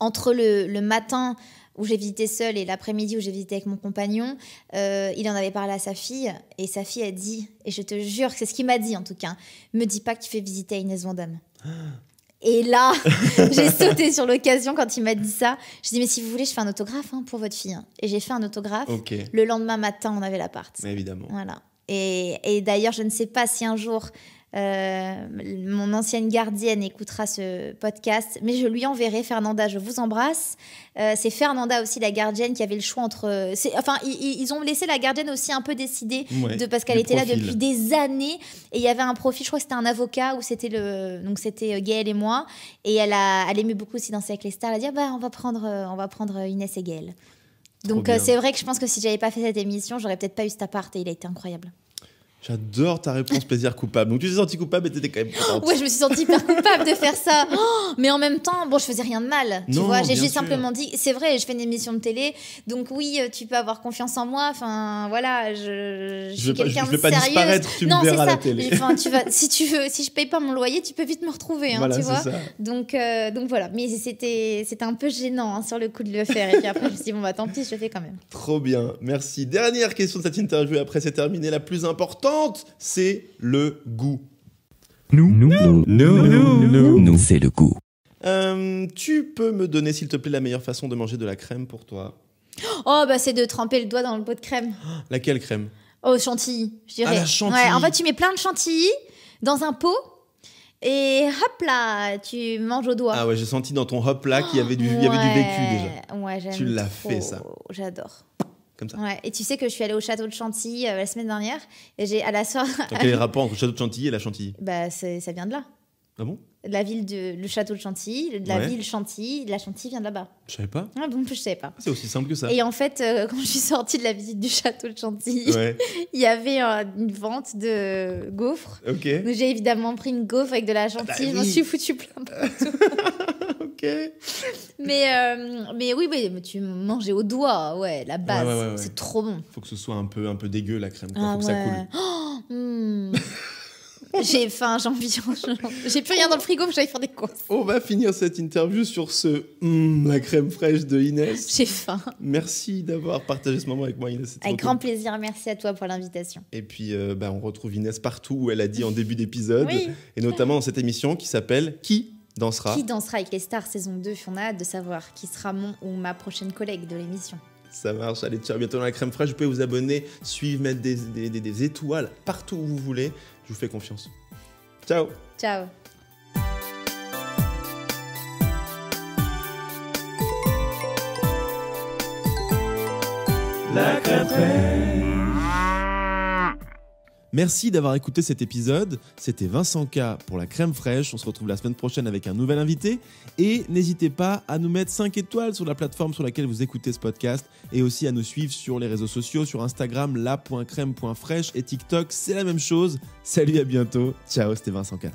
Entre le, le matin où j'ai visité seule et l'après-midi où j'ai visité avec mon compagnon, euh, il en avait parlé à sa fille et sa fille a dit, et je te jure que c'est ce qu'il m'a dit en tout cas, me dis pas que tu fais visiter à Inès Vandamme. Et là, j'ai sauté sur l'occasion quand il m'a dit ça. Je dis mais si vous voulez, je fais un autographe hein, pour votre fille. Et j'ai fait un autographe. Le lendemain matin, on avait l'appart. Évidemment. Voilà. et d'ailleurs, je ne sais pas si un jour euh, mon ancienne gardienne écoutera ce podcast, mais je lui enverrai Fernanda. Je vous embrasse. Euh, c'est Fernanda aussi la gardienne qui avait le choix entre. Euh, enfin, ils, ont laissé la gardienne aussi un peu décider de parce qu'elle était là depuis des années et il y avait un profil. Je crois que c'était un avocat ou c'était le donc c'était Gaël et moi et elle a elle aimait beaucoup aussi danser avec les stars. Elle a dit ah bah on va prendre on va prendre Inès et Gaël. donc c'est vrai que je pense que si j'avais pas fait cette émission, j'aurais peut-être pas eu cet appart et il a été incroyable.
J'adore ta réponse plaisir coupable. Donc tu t'es senti coupable et t'étais quand même contente. Ouais,
je me suis sentie hyper coupable de faire ça. Oh, mais en même temps, bon, je faisais rien de mal. Tu vois, j'ai juste simplement dit, c'est vrai, je fais une émission de télé, donc oui, euh, tu peux avoir confiance en moi. Enfin, voilà, je, je, je suis quelqu'un pas disparaître Tu me verras à la télé. Enfin, vas, si tu veux, si je paye pas mon loyer, tu peux vite me retrouver, hein, tu vois. Ça. Donc, euh, donc voilà. Mais c'était, c'était un peu gênant hein, sur le coup de le faire. Et puis après, je me suis dit bon bah tant pis, je le fais quand même.
Trop bien, merci. Dernière question de cette interview. Après, c'est terminé. La plus importante c'est le goût. Nous, nous, nous, nous, nous, c'est le goût. Euh, tu peux me donner, s'il te plaît, la meilleure façon de manger de la crème pour toi
Oh, bah c'est de tremper le doigt dans le pot de crème. Laquelle crème Oh, chantilly, je dirais. Ah, la chantilly. Ouais, en fait, tu mets plein de chantilly dans un pot et hop là, tu manges au doigt. Ah
ouais, j'ai senti dans ton hop là qu'il y avait du, y avait du vécu déjà. Ouais, j'aime Tu l'as fait ça.
J'adore. Et tu sais que je suis allée au château de Chantilly euh, la semaine dernière et j'ai à la soirée. quel est le rapport
entre le château de Chantilly et la Chantilly
Bah, ça vient de là. Ah bon la ville de, le château de Chantilly, de la ville Chantilly, la Chantilly vient de là-bas. Je savais pas. Ah, bon, je savais pas. Ah, c'est
aussi simple que ça. Et en
fait, euh, quand je suis sortie de la visite du château de Chantilly, il y avait euh, une vente de gaufres.
Ok. j'ai
évidemment pris une gaufre avec de la ah bah Chantilly. Je suis foutu plein partout. Mais, euh, mais oui, mais, tu mangeais au doigt, ouais, la base. c'est trop bon.
Faut que ce soit un peu, un peu dégueu, la crème. Ah Faut que ça coule.
Oh, hmm. J'ai faim, j'ai envie. J'ai plus rien dans le frigo, j'allais faire des courses. On va finir
cette interview sur ce hmm, la crème fraîche de Inès. J'ai faim. Merci d'avoir partagé ce moment avec moi, Inès. Avec grand
plaisir, merci à toi pour l'invitation.
Et puis, euh, bah, on retrouve Inès partout où elle a dit en début d'épisode, et notamment dans cette émission qui s'appelle Qui dansera. Qui
dansera avec les stars saison 2 On a hâte de savoir qui sera mon ou ma prochaine collègue de l'émission.
Ça marche, allez, ciao, bientôt dans la crème fraîche. Vous pouvez vous abonner, suivre, mettre des, des étoiles partout où vous voulez. Je vous fais confiance. Ciao. Ciao. La crème fraîche. Merci d'avoir écouté cet épisode. C'était Vincent K pour la crème fraîche. On se retrouve la semaine prochaine avec un nouvel invité. Et n'hésitez pas à nous mettre 5 étoiles sur la plateforme sur laquelle vous écoutez ce podcast et aussi à nous suivre sur les réseaux sociaux, sur Instagram, la.crème.fraîche et TikTok. C'est la même chose. Salut, à bientôt. Ciao, c'était Vincent K.